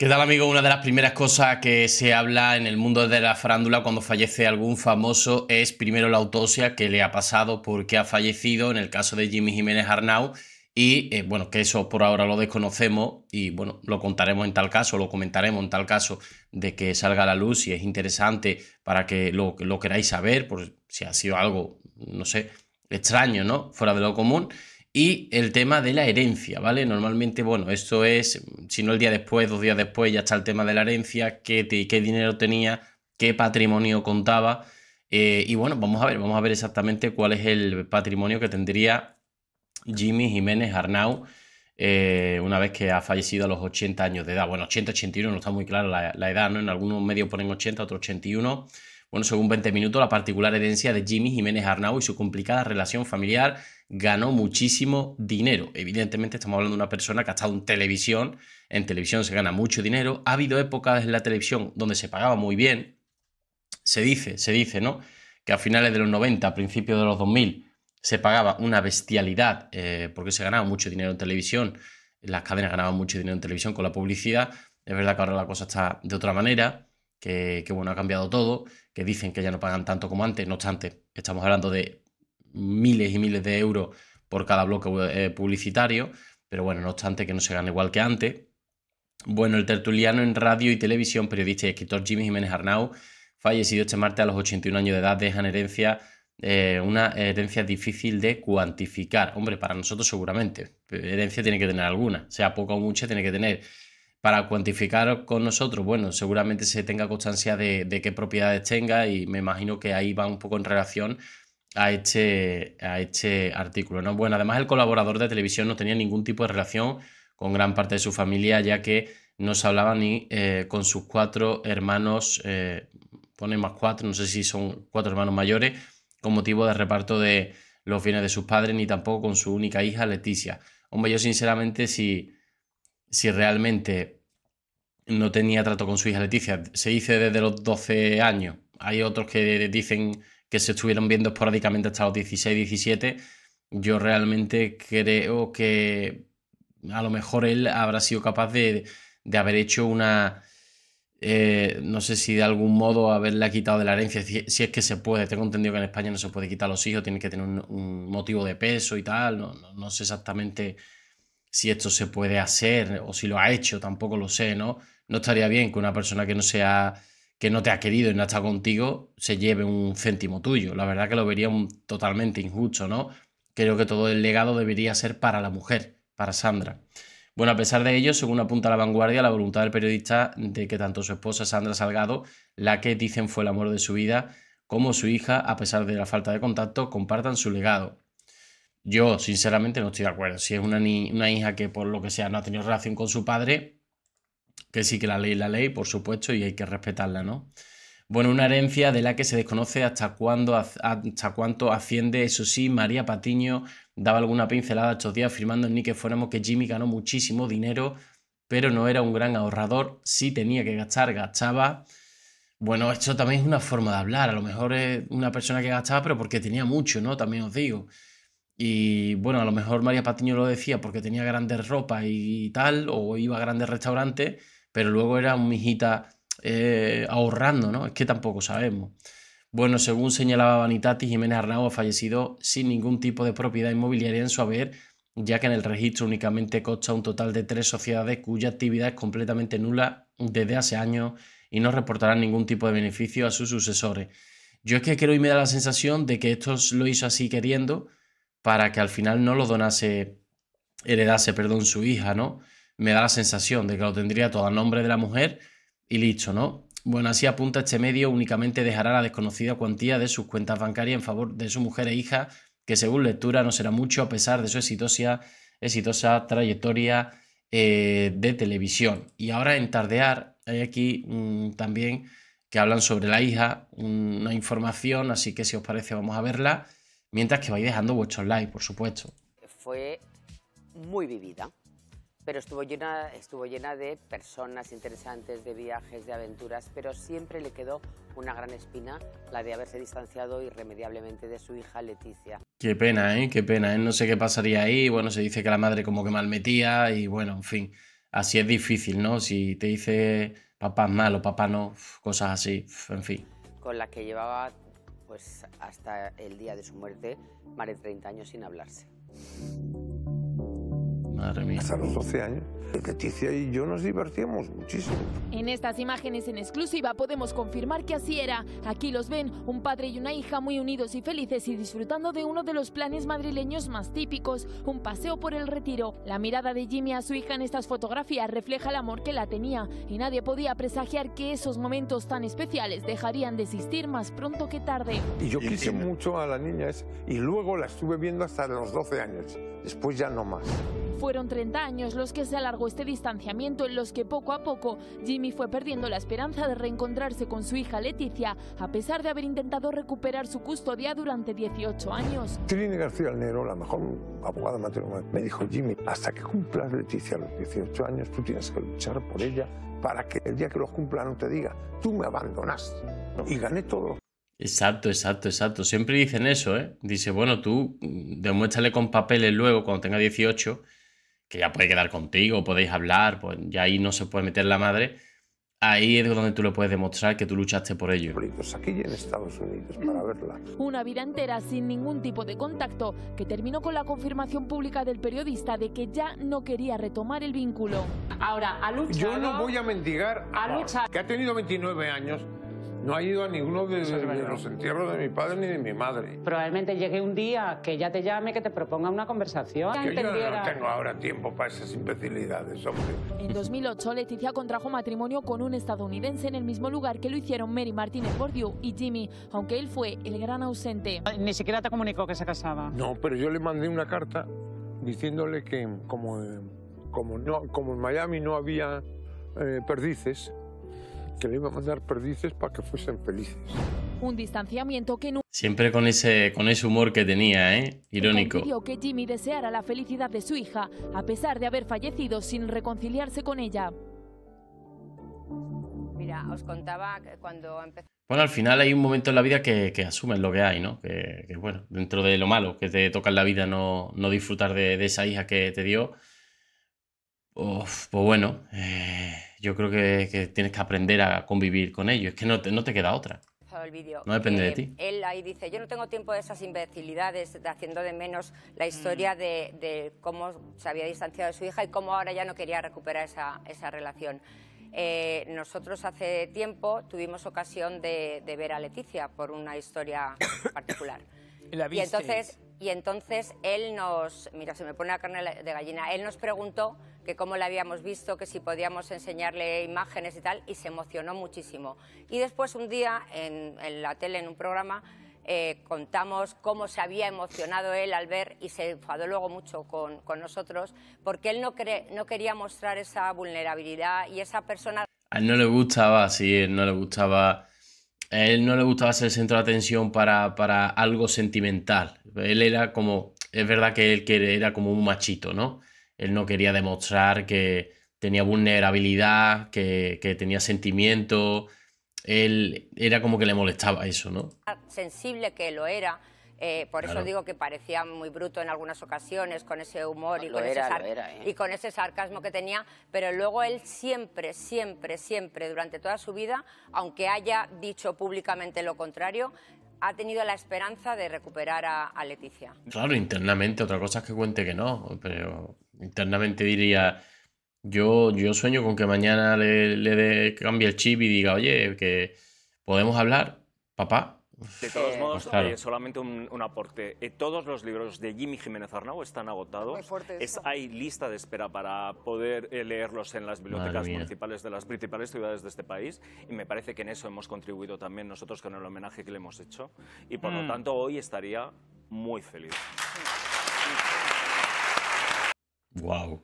¿Qué tal amigo? Una de las primeras cosas que se habla en el mundo de la farándula cuando fallece algún famoso es primero la autopsia que le ha pasado porque ha fallecido en el caso de Jimmy Jiménez Arnau y eh, bueno, que eso por ahora lo desconocemos y bueno, lo contaremos en tal caso, lo comentaremos en tal caso de que salga a la luz y es interesante para que lo, lo queráis saber, por si ha sido algo, no sé, extraño, ¿no? Fuera de lo común y el tema de la herencia, ¿vale? Normalmente, bueno, esto es, si no el día después, dos días después, ya está el tema de la herencia, qué, qué dinero tenía, qué patrimonio contaba. Eh, y bueno, vamos a ver, vamos a ver exactamente cuál es el patrimonio que tendría Jimmy Jiménez Arnau eh, una vez que ha fallecido a los 80 años de edad. Bueno, 80, 81, no está muy clara la, la edad, ¿no? En algunos medios ponen 80, otros 81. Bueno, según 20 minutos, la particular herencia de Jimmy Jiménez Arnau y su complicada relación familiar ganó muchísimo dinero. Evidentemente estamos hablando de una persona que ha estado en televisión, en televisión se gana mucho dinero, ha habido épocas en la televisión donde se pagaba muy bien, se dice, se dice, ¿no? Que a finales de los 90, a principios de los 2000, se pagaba una bestialidad eh, porque se ganaba mucho dinero en televisión, las cadenas ganaban mucho dinero en televisión con la publicidad, es verdad que ahora la cosa está de otra manera, que, bueno, ha cambiado todo, que dicen que ya no pagan tanto como antes, no obstante, estamos hablando de miles y miles de euros por cada bloque eh, publicitario, pero bueno, no obstante que no se gana igual que antes. Bueno, el tertuliano en radio y televisión, periodista y escritor Jimmy Jiménez Arnau, fallecido este martes a los 81 años de edad, deja herencia eh, una herencia difícil de cuantificar. Hombre, para nosotros seguramente. Herencia tiene que tener alguna, sea poca o mucha, tiene que tener para cuantificar con nosotros, bueno, seguramente se tenga constancia de, de, qué propiedades tenga y me imagino que ahí va un poco en relación a este, a este artículo. ¿no? Bueno, además el colaborador de televisión no tenía ningún tipo de relación con gran parte de su familia, ya que no se hablaba ni eh, con sus cuatro hermanos, eh, pone más cuatro, no sé si son cuatro hermanos mayores, con motivo de reparto de los bienes de sus padres, ni tampoco con su única hija, Leticia. Hombre, yo sinceramente, si si realmente no tenía trato con su hija Leticia. Se dice desde los 12 años. Hay otros que dicen que se estuvieron viendo esporádicamente hasta los 16, 17. Yo realmente creo que a lo mejor él habrá sido capaz de, haber hecho una... Eh, no sé si de algún modo haberla quitado de la herencia, si, es que se puede. Tengo entendido que en España no se puede quitar a los hijos, Tiene que tener un, motivo de peso y tal. No, no sé exactamente si esto se puede hacer o si lo ha hecho, tampoco lo sé, ¿no? No estaría bien que una persona que no sea que no te ha querido y no ha estado contigo se lleve un céntimo tuyo. La verdad que lo vería un, totalmente injusto, ¿no? Creo que todo el legado debería ser para la mujer, para Sandra. Bueno, a pesar de ello, según apunta la vanguardia, la voluntad del periodista de que tanto su esposa Sandra Salgado, la que dicen fue el amor de su vida, como su hija, a pesar de la falta de contacto, compartan su legado. Yo, sinceramente, no estoy de acuerdo. Si es una, una hija que por lo que sea no ha tenido relación con su padre, que sí que la ley la ley, por supuesto, y hay que respetarla, ¿no? Bueno, una herencia de la que se desconoce hasta, cuándo, hasta cuánto asciende. Eso sí, María Patiño daba alguna pincelada estos días afirmando en ni que fuéramos que Jimmy ganó muchísimo dinero, pero no era un gran ahorrador. Sí tenía que gastar, gastaba. Bueno, esto también es una forma de hablar. A lo mejor es una persona que gastaba, pero porque tenía mucho, ¿no? También os digo. Y bueno, a lo mejor María Patiño lo decía porque tenía grandes ropas y tal, o iba a grandes restaurantes, pero luego era un mijita eh, ahorrando, ¿no? Es que tampoco sabemos. Bueno, según señalaba Vanitatis, Jiménez Arnau ha fallecido sin ningún tipo de propiedad inmobiliaria en su haber, ya que en el registro únicamente consta un total de tres sociedades cuya actividad es completamente nula desde hace años y no reportarán ningún tipo de beneficio a sus sucesores. Yo es que creo y me da la sensación de que esto lo hizo así queriendo, para que al final no lo donase, heredase, perdón, su hija, ¿no? Me da la sensación de que lo tendría todo a nombre de la mujer y listo, ¿no? Bueno, así apunta este medio, únicamente dejará la desconocida cuantía de sus cuentas bancarias en favor de su mujer e hija, que según lectura no será mucho a pesar de su exitosa, trayectoria eh, de televisión. Y ahora en Tardear hay aquí mm, también que hablan sobre la hija, una información, así que si os parece vamos a verla mientras que vais dejando vuestros likes, por supuesto. Fue muy vivida, pero estuvo llena, estuvo llena de personas interesantes, de viajes, de aventuras, pero siempre le quedó una gran espina, la de haberse distanciado irremediablemente de su hija Leticia. Qué pena, ¿eh? Qué pena, ¿eh? No sé qué pasaría ahí, bueno, se dice que la madre como que mal metía y bueno, en fin, así es difícil, ¿no? Si te dice papá malo, papá no, cosas así, en fin. Con la que llevaba pues hasta el día de su muerte, más de 30 años sin hablarse. Hasta los 12 años. Leticia y yo nos divertíamos muchísimo. En estas imágenes en exclusiva podemos confirmar que así era. Aquí los ven, un padre y una hija muy unidos y felices y disfrutando de uno de los planes madrileños más típicos, un paseo por el retiro. La mirada de Jimmy a su hija en estas fotografías refleja el amor que la tenía y nadie podía presagiar que esos momentos tan especiales dejarían de existir más pronto que tarde. Y yo quise mucho a la niña y luego la estuve viendo hasta los 12 años. Después ya no más. Fueron 30 años los que se alargó este distanciamiento en los que poco a poco Jimmy fue perdiendo la esperanza de reencontrarse con su hija Leticia, a pesar de haber intentado recuperar su custodia durante 18 años. Trini García Alnero, la mejor abogada matrimonial, me dijo, Jimmy, hasta que cumplas Leticia a los 18 años, tú tienes que luchar por ella para que el día que los cumpla no te diga, tú me abandonaste. Y gané todo. Exacto, exacto, exacto. Siempre dicen eso, ¿eh? Dice, bueno, tú mm, demuéstrale con papeles luego, cuando tenga 18, que ya puede quedar contigo, podéis hablar, pues ya ahí no se puede meter la madre. Ahí es donde tú le puedes demostrar que tú luchaste por ello. Aquí en Estados Unidos para verla. Una vida entera sin ningún tipo de contacto que terminó con la confirmación pública del periodista de que ya no quería retomar el vínculo. Ahora, a luchar. Yo no voy a mendigar a, a luchar. que ha tenido 29 años no ha ido a ninguno de, los entierros de mi padre ni de mi madre. Probablemente llegue un día que ya te llame, que te proponga una conversación. Que yo no tengo ahora tiempo para esas imbecilidades, hombre. En 2008, Leticia contrajo matrimonio con un estadounidense en el mismo lugar que lo hicieron Mary Martínez Gordio y Jimmy, aunque él fue el gran ausente. Ni siquiera te comunicó que se casaba. No, pero yo le mandé una carta diciéndole que como, eh, como, no, como en Miami no había eh, perdices, que le iba a mandar perdices para que fuesen felices. Un distanciamiento que Siempre con ese, con ese humor que tenía, ¿eh? Irónico. que Jimmy deseara la felicidad de su hija, a pesar de haber fallecido sin reconciliarse con ella. Mira, os contaba cuando Bueno, al final hay un momento en la vida que, que asumes lo que hay, ¿no? Que, que, bueno, dentro de lo malo que te toca en la vida no, no disfrutar de, de esa hija que te dio, pues bueno, eh, yo creo que, tienes que aprender a convivir con ellos. Es que no te, no te queda otra. No depende de eh, ti. Él ahí dice, yo no tengo tiempo de esas imbecilidades, de haciendo de menos la mm. historia de, cómo se había distanciado de su hija y cómo ahora ya no quería recuperar esa, esa relación. Eh, nosotros hace tiempo tuvimos ocasión de, ver a Leticia por una historia particular. ¿La viste? Y entonces y entonces él nos, mira, se me pone la carne de gallina, él nos preguntó que cómo la habíamos visto, que si podíamos enseñarle imágenes y tal, y se emocionó muchísimo. Y después un día en, la tele, en un programa, eh, contamos cómo se había emocionado él al ver y se enfadó luego mucho con, con nosotros, porque él no, cree no quería mostrar esa vulnerabilidad y esa persona... A él no le gustaba, sí, no le gustaba él no le gustaba ser centro de atención para, algo sentimental. Él era como, es verdad que él era como un machito, ¿no? Él no quería demostrar que tenía vulnerabilidad, que, que tenía sentimiento. Él era como que le molestaba eso, ¿no? Sensible que lo era eh, por eso digo que parecía muy bruto en algunas ocasiones, con ese humor ah, y, con ese ¿eh? y con ese sarcasmo que tenía, pero luego él siempre, siempre, siempre, durante toda su vida, aunque haya dicho públicamente lo contrario, ha tenido la esperanza de recuperar a, Leticia. Claro, internamente, otra cosa es que cuente que no, pero internamente diría, yo, yo sueño con que mañana le, cambie el chip y diga, oye, que podemos hablar, papá, de todos modos, pues eh, solamente un, aporte. Eh, todos los libros de Jimmy Jiménez Arnau están agotados. Es, hay lista de espera para poder eh, leerlos en las bibliotecas municipales de las principales ciudades de este país. Y me parece que en eso hemos contribuido también nosotros con el homenaje que le hemos hecho. Y por lo mm. tanto, hoy estaría muy feliz. Wow.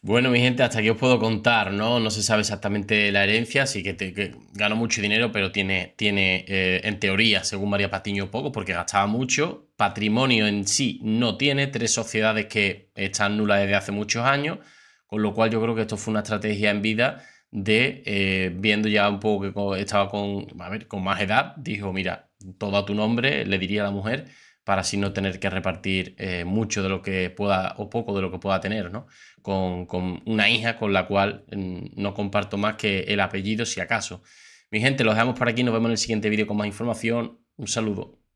Bueno, mi gente, hasta aquí os puedo contar, ¿no? No se sabe exactamente la herencia, sí que, te, ganó mucho dinero, pero tiene, tiene eh, en teoría, según María Patiño, poco, porque gastaba mucho. Patrimonio en sí no tiene, tres sociedades que están nulas desde hace muchos años, con lo cual yo creo que esto fue una estrategia en vida de, eh, viendo ya un poco que estaba con, con más edad, dijo, mira, todo a tu nombre, le diría a la mujer, para así no tener que repartir eh, mucho de lo que pueda o poco de lo que pueda tener, ¿no? Con, con una hija con la cual mm, no comparto más que el apellido si acaso. Mi gente, los dejamos por aquí, nos vemos en el siguiente vídeo con más información. Un saludo.